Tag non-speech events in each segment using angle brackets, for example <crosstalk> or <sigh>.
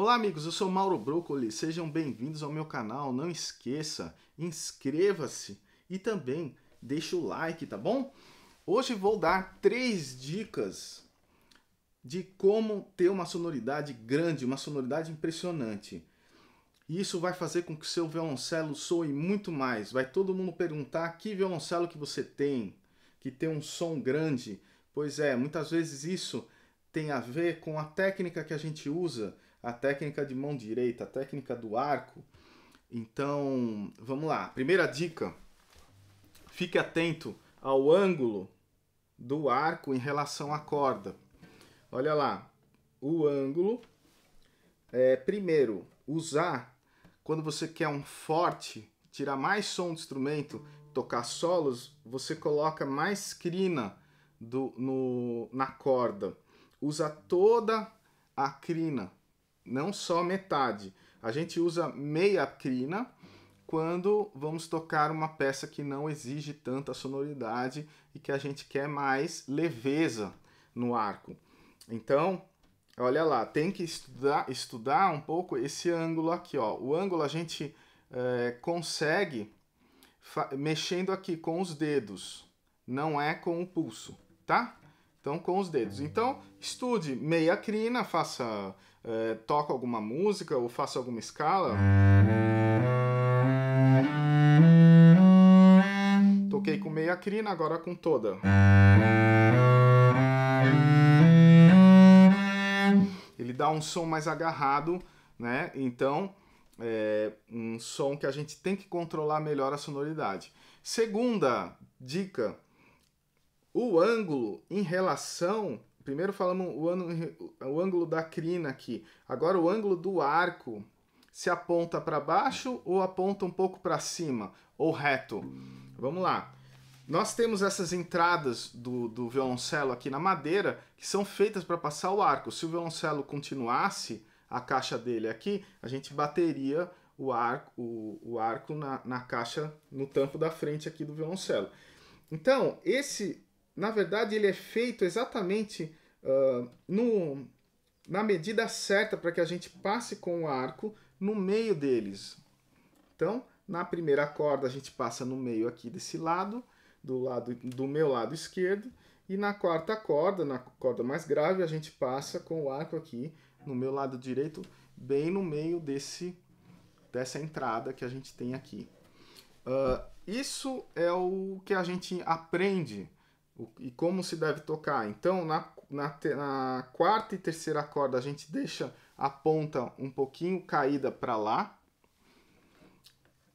Olá amigos, eu sou Mauro Broccoli, sejam bem-vindos ao meu canal, não esqueça, inscreva-se e também deixa o like, tá bom? Hoje vou dar três dicas de como ter uma sonoridade grande, uma sonoridade impressionante. Isso vai fazer com que o seu violoncelo soe muito mais, vai todo mundo perguntar que violoncelo que você tem, que tem um som grande. Pois é, muitas vezes isso tem a ver com a técnica que a gente usa, a técnica de mão direita, a técnica do arco. Então, vamos lá. Primeira dica: fique atento ao ângulo do arco em relação à corda. Olha lá, o ângulo é, primeiro usar quando você quer um forte, tirar mais som do instrumento, tocar solos, você coloca mais crina do, no, na corda. Usa toda a crina não só metade. A gente usa meia crina quando vamos tocar uma peça que não exige tanta sonoridade e que a gente quer mais leveza no arco. Então, olha lá, tem que estudar, estudar um pouco esse ângulo aqui. Ó. O ângulo a gente é, consegue mexendo aqui com os dedos, não é com o pulso, tá? Então, com os dedos. Então, estude meia crina, faça é, toco alguma música ou faço alguma escala. Toquei com meia crina, agora com toda. Ele dá um som mais agarrado, né? Então, é um som que a gente tem que controlar melhor a sonoridade. Segunda dica: o ângulo em relação primeiro falamos o, ano, o ângulo da crina aqui. Agora o ângulo do arco se aponta para baixo ou aponta um pouco para cima ou reto. Vamos lá. Nós temos essas entradas do, do violoncelo aqui na madeira que são feitas para passar o arco. Se o violoncelo continuasse a caixa dele aqui, a gente bateria o arco, o, o arco na, na caixa, no tampo da frente aqui do violoncelo. Então, esse na verdade, ele é feito exatamente uh, no, na medida certa para que a gente passe com o arco no meio deles. Então, na primeira corda, a gente passa no meio aqui desse lado, do, lado, do meu lado esquerdo, e na quarta corda, na corda mais grave, a gente passa com o arco aqui no meu lado direito, bem no meio desse dessa entrada que a gente tem aqui. Uh, isso é o que a gente aprende e como se deve tocar. Então, na, na, na, quarta e terceira corda, a gente deixa a ponta um pouquinho caída para lá.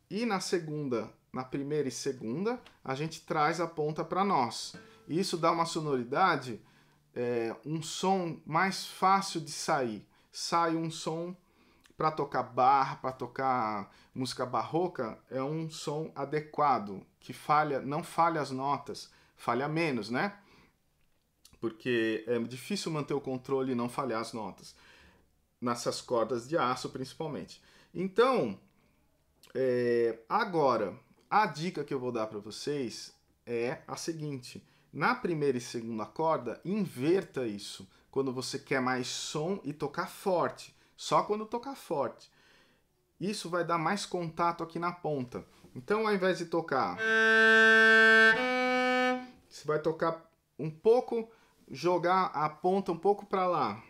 E na segunda, na primeira e segunda, a gente traz a ponta para nós. E isso dá uma sonoridade, é, um som mais fácil de sair. Sai um som para tocar barra, para tocar música barroca, é um som adequado, que falha, não falha as notas falha menos, né? Porque é difícil manter o controle e não falhar as notas, nessas cordas de aço principalmente. Então, é, agora, a dica que eu vou dar para vocês é a seguinte: na primeira e segunda corda, inverta isso. Quando você quer mais som e tocar forte, só quando tocar forte. Isso vai dar mais contato aqui na ponta. Então, ao invés de tocar. Você vai tocar um pouco, jogar a ponta um pouco para lá.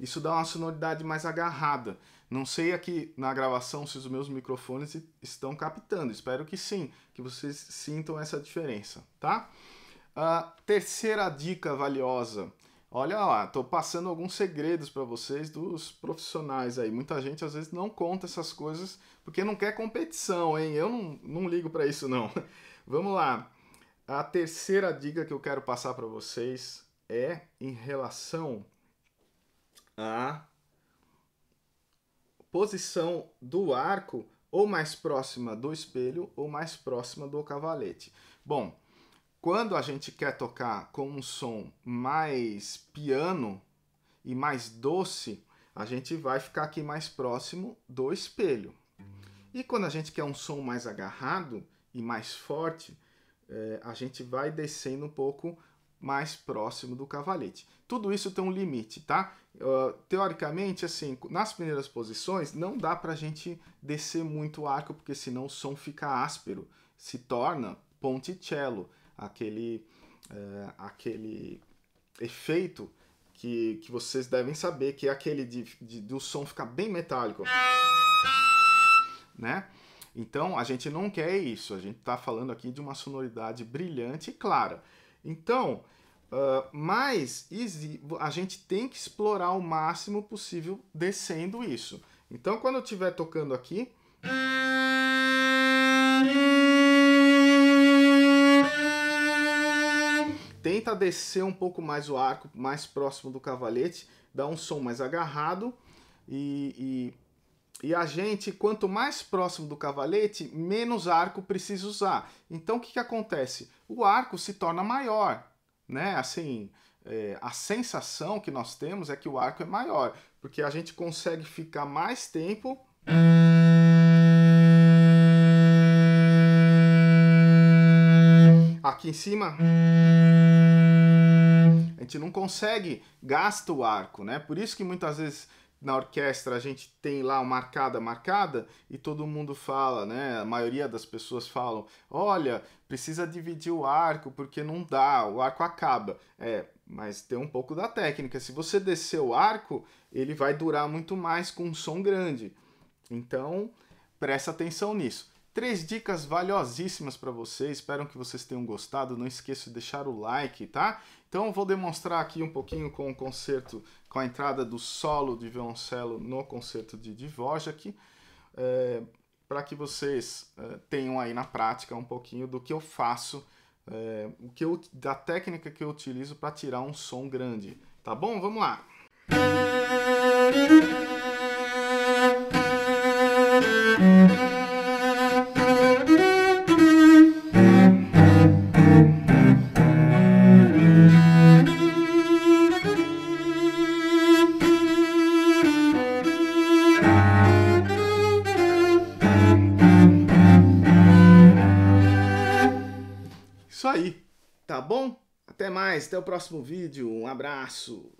Isso dá uma sonoridade mais agarrada. Não sei aqui na gravação se os meus microfones estão captando. Espero que sim, que vocês sintam essa diferença, tá? A ah, terceira dica valiosa Olha lá, tô passando alguns segredos para vocês dos profissionais aí. Muita gente às vezes não conta essas coisas porque não quer competição, hein? Eu não, não ligo para isso não. <laughs> Vamos lá. A terceira dica que eu quero passar para vocês é em relação à posição do arco ou mais próxima do espelho ou mais próxima do cavalete. Bom, quando a gente quer tocar com um som mais piano e mais doce, a gente vai ficar aqui mais próximo do espelho. E quando a gente quer um som mais agarrado e mais forte, é, a gente vai descendo um pouco mais próximo do cavalete. Tudo isso tem um limite, tá? Uh, teoricamente, assim, nas primeiras posições, não dá pra gente descer muito o arco, porque senão o som fica áspero, se torna ponticello aquele, é, aquele efeito que, que vocês devem saber, que é aquele de, de, do som ficar bem metálico. Né? Então a gente não quer isso, a gente está falando aqui de uma sonoridade brilhante e clara. Então, uh, mas a gente tem que explorar o máximo possível descendo isso. Então, quando eu estiver tocando aqui. tenta descer um pouco mais o arco, mais próximo do cavalete, dá um som mais agarrado e, e, e a gente, quanto mais próximo do cavalete, menos arco precisa usar. Então o que, que acontece? O arco se torna maior, né? Assim, é, a sensação que nós temos é que o arco é maior, porque a gente consegue ficar mais tempo. Aqui em cima gente não consegue gasta o arco, né? Por isso que muitas vezes na orquestra a gente tem lá uma arcada marcada e todo mundo fala, né? A maioria das pessoas falam: "Olha, precisa dividir o arco porque não dá, o arco acaba". É, mas tem um pouco da técnica. Se você descer o arco, ele vai durar muito mais com um som grande. Então, presta atenção nisso. Três dicas valiosíssimas para vocês. espero que vocês tenham gostado, não esqueça de deixar o like, tá? Então vou demonstrar aqui um pouquinho com o concerto, com a entrada do solo de violoncelo no concerto de Dvořák, é, para que vocês é, tenham aí na prática um pouquinho do que eu faço, é, o que eu, da técnica que eu utilizo para tirar um som grande, tá bom? Vamos lá! Música bom? Até mais, até o próximo vídeo, um abraço!